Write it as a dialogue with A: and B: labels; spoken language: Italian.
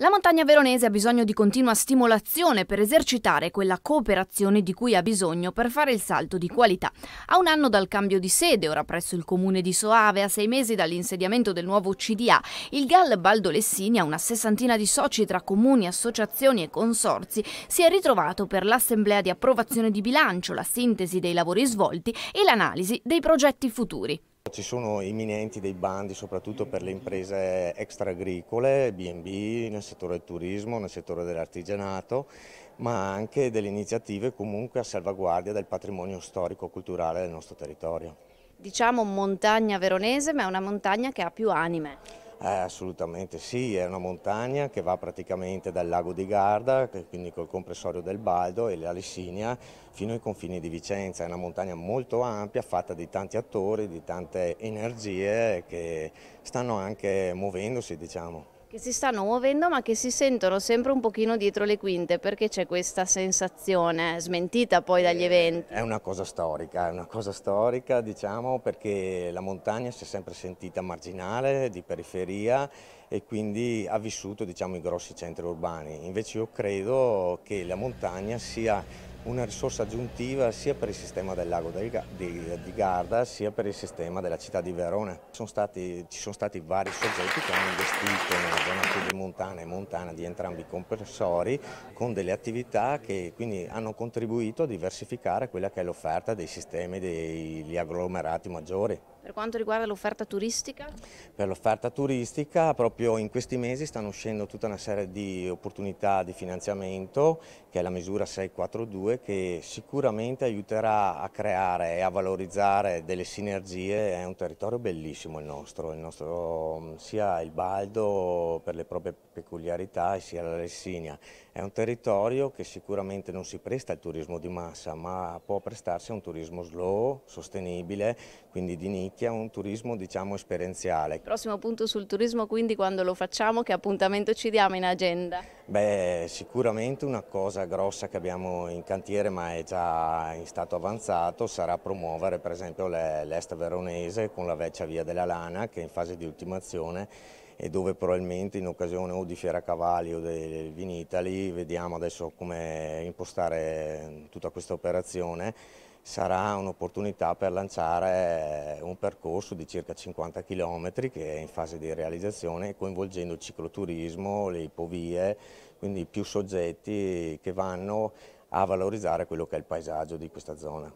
A: La montagna veronese ha bisogno di continua stimolazione per esercitare quella cooperazione di cui ha bisogno per fare il salto di qualità. A un anno dal cambio di sede, ora presso il comune di Soave, a sei mesi dall'insediamento del nuovo CDA, il GAL Baldo Lessini, a una sessantina di soci tra comuni, associazioni e consorzi, si è ritrovato per l'assemblea di approvazione di bilancio, la sintesi dei lavori svolti e l'analisi dei progetti futuri.
B: Ci sono imminenti dei bandi soprattutto per le imprese extra-agricole, B&B, nel settore del turismo, nel settore dell'artigianato, ma anche delle iniziative comunque a salvaguardia del patrimonio storico-culturale del nostro territorio.
A: Diciamo montagna veronese, ma è una montagna che ha più anime.
B: Eh, assolutamente sì, è una montagna che va praticamente dal lago di Garda, quindi col compressorio del Baldo e la Lessinia, fino ai confini di Vicenza. È una montagna molto ampia, fatta di tanti attori, di tante energie che stanno anche muovendosi, diciamo
A: che si stanno muovendo ma che si sentono sempre un pochino dietro le quinte perché c'è questa sensazione eh, smentita poi dagli eh, eventi.
B: È una cosa storica, è una cosa storica diciamo perché la montagna si è sempre sentita marginale, di periferia e quindi ha vissuto diciamo, i grossi centri urbani, invece io credo che la montagna sia una risorsa aggiuntiva sia per il sistema del lago di Garda sia per il sistema della città di Verona. Sono stati, ci sono stati vari soggetti che hanno investito nella zona pedemontana e montana di entrambi i compressori con delle attività che quindi hanno contribuito a diversificare quella che è l'offerta dei sistemi degli agglomerati maggiori
A: quanto riguarda l'offerta turistica?
B: Per l'offerta turistica proprio in questi mesi stanno uscendo tutta una serie di opportunità di finanziamento che è la misura 642 che sicuramente aiuterà a creare e a valorizzare delle sinergie, è un territorio bellissimo il nostro, il nostro sia il Baldo per le proprie peculiarità sia la Lessinia, è un territorio che sicuramente non si presta al turismo di massa ma può prestarsi a un turismo slow, sostenibile, quindi di nicchia sia un turismo diciamo esperienziale.
A: Prossimo punto sul turismo quindi quando lo facciamo che appuntamento ci diamo in agenda?
B: Beh sicuramente una cosa grossa che abbiamo in cantiere ma è già in stato avanzato sarà promuovere per esempio l'est veronese con la vecchia via della lana che è in fase di ultimazione e dove probabilmente in occasione o di Fiera Cavalli o del Vinitali vediamo adesso come impostare mm, tutta questa operazione sarà un'opportunità per lanciare un percorso di circa 50 km che è in fase di realizzazione coinvolgendo il cicloturismo, le ipovie, quindi più soggetti che vanno a valorizzare quello che è il paesaggio di questa zona.